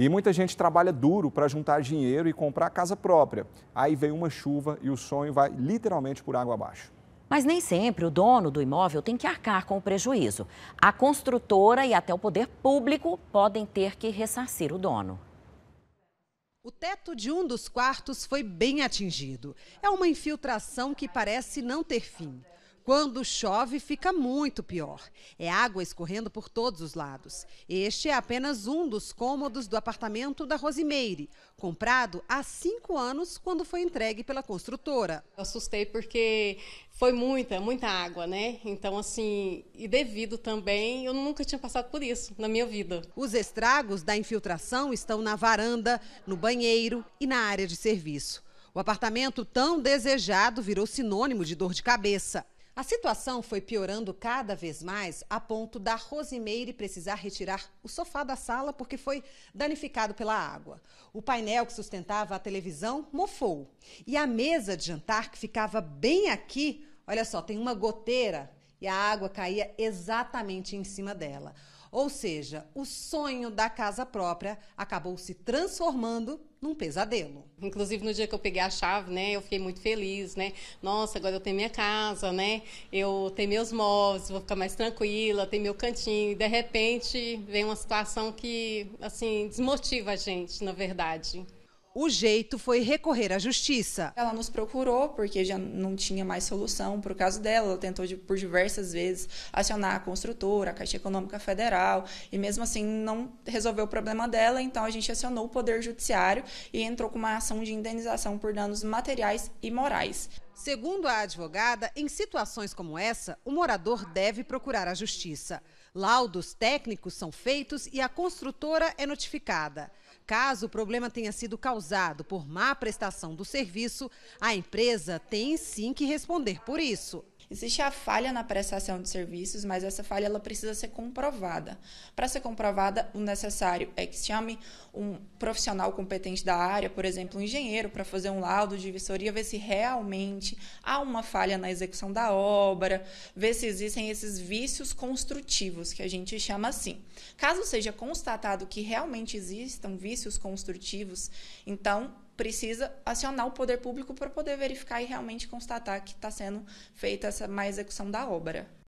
E muita gente trabalha duro para juntar dinheiro e comprar a casa própria. Aí vem uma chuva e o sonho vai literalmente por água abaixo. Mas nem sempre o dono do imóvel tem que arcar com o prejuízo. A construtora e até o poder público podem ter que ressarcir o dono. O teto de um dos quartos foi bem atingido. É uma infiltração que parece não ter fim. Quando chove, fica muito pior. É água escorrendo por todos os lados. Este é apenas um dos cômodos do apartamento da Rosimeire, comprado há cinco anos quando foi entregue pela construtora. Eu assustei porque foi muita, muita água, né? Então, assim, e devido também, eu nunca tinha passado por isso na minha vida. Os estragos da infiltração estão na varanda, no banheiro e na área de serviço. O apartamento tão desejado virou sinônimo de dor de cabeça. A situação foi piorando cada vez mais a ponto da Rosimeire precisar retirar o sofá da sala porque foi danificado pela água. O painel que sustentava a televisão mofou. E a mesa de jantar, que ficava bem aqui, olha só, tem uma goteira e a água caía exatamente em cima dela. Ou seja, o sonho da casa própria acabou se transformando num pesadelo. Inclusive no dia que eu peguei a chave, né, eu fiquei muito feliz, né? Nossa, agora eu tenho minha casa, né? Eu tenho meus móveis, vou ficar mais tranquila, tenho meu cantinho. E de repente vem uma situação que assim desmotiva a gente, na verdade. O jeito foi recorrer à justiça. Ela nos procurou porque já não tinha mais solução para o caso dela. Ela tentou por diversas vezes acionar a construtora, a Caixa Econômica Federal e mesmo assim não resolveu o problema dela. Então a gente acionou o Poder Judiciário e entrou com uma ação de indenização por danos materiais e morais. Segundo a advogada, em situações como essa, o morador deve procurar a justiça. Laudos técnicos são feitos e a construtora é notificada. Caso o problema tenha sido causado por má prestação do serviço, a empresa tem sim que responder por isso. Existe a falha na prestação de serviços, mas essa falha ela precisa ser comprovada. Para ser comprovada, o necessário é que se chame um profissional competente da área, por exemplo, um engenheiro, para fazer um laudo de vistoria, ver se realmente há uma falha na execução da obra, ver se existem esses vícios construtivos, que a gente chama assim. Caso seja constatado que realmente existam vícios construtivos, então precisa acionar o poder público para poder verificar e realmente constatar que está sendo feita essa má execução da obra.